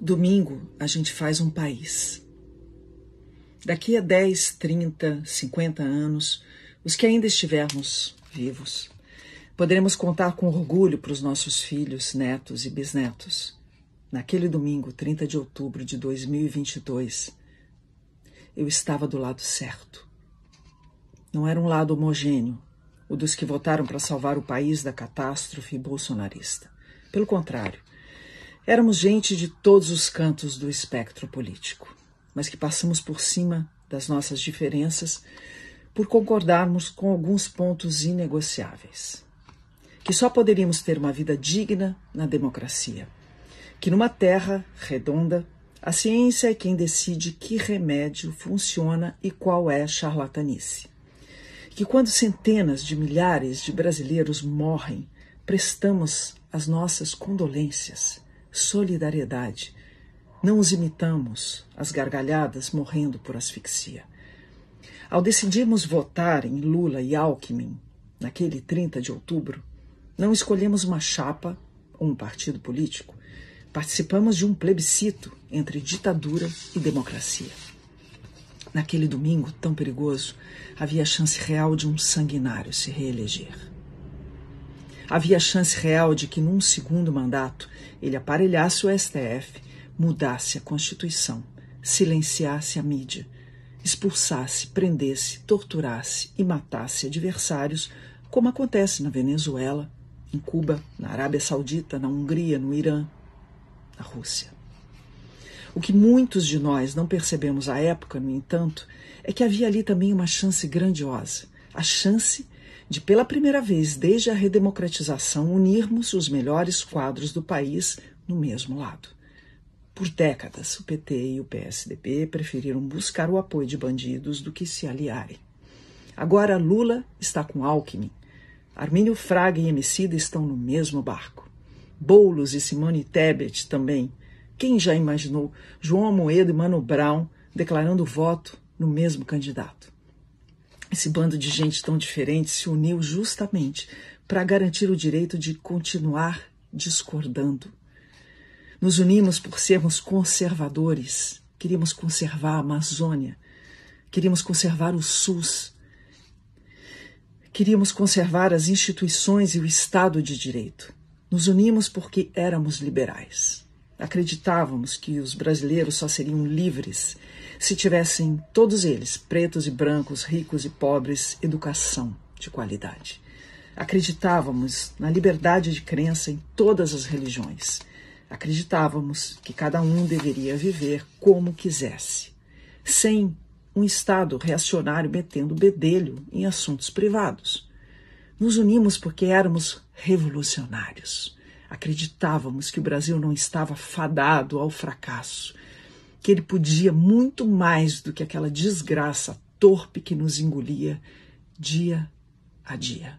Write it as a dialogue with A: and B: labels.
A: Domingo a gente faz um país. Daqui a 10, 30, 50 anos, os que ainda estivermos vivos, poderemos contar com orgulho para os nossos filhos, netos e bisnetos. Naquele domingo, 30 de outubro de 2022, eu estava do lado certo. Não era um lado homogêneo, o dos que votaram para salvar o país da catástrofe bolsonarista. Pelo contrário, Éramos gente de todos os cantos do espectro político, mas que passamos por cima das nossas diferenças por concordarmos com alguns pontos inegociáveis. Que só poderíamos ter uma vida digna na democracia. Que numa terra redonda, a ciência é quem decide que remédio funciona e qual é charlatanice. Que quando centenas de milhares de brasileiros morrem, prestamos as nossas condolências solidariedade. Não os imitamos, as gargalhadas morrendo por asfixia. Ao decidirmos votar em Lula e Alckmin, naquele 30 de outubro, não escolhemos uma chapa ou um partido político. Participamos de um plebiscito entre ditadura e democracia. Naquele domingo tão perigoso, havia a chance real de um sanguinário se reeleger havia chance real de que, num segundo mandato, ele aparelhasse o STF, mudasse a Constituição, silenciasse a mídia, expulsasse, prendesse, torturasse e matasse adversários, como acontece na Venezuela, em Cuba, na Arábia Saudita, na Hungria, no Irã, na Rússia. O que muitos de nós não percebemos à época, no entanto, é que havia ali também uma chance grandiosa a chance de, pela primeira vez desde a redemocratização, unirmos os melhores quadros do país no mesmo lado. Por décadas, o PT e o PSDB preferiram buscar o apoio de bandidos do que se aliarem. Agora Lula está com Alckmin. Armínio Fraga e Emicida estão no mesmo barco. Boulos e Simone Tebet também. Quem já imaginou João Amoedo e Mano Brown declarando voto no mesmo candidato? Esse bando de gente tão diferente se uniu justamente para garantir o direito de continuar discordando. Nos unimos por sermos conservadores, queríamos conservar a Amazônia, queríamos conservar o SUS, queríamos conservar as instituições e o Estado de Direito. Nos unimos porque éramos liberais. Acreditávamos que os brasileiros só seriam livres se tivessem todos eles, pretos e brancos, ricos e pobres, educação de qualidade. Acreditávamos na liberdade de crença em todas as religiões. Acreditávamos que cada um deveria viver como quisesse, sem um Estado reacionário metendo bedelho em assuntos privados. Nos unimos porque éramos revolucionários Acreditávamos que o Brasil não estava fadado ao fracasso, que ele podia muito mais do que aquela desgraça torpe que nos engolia dia a dia.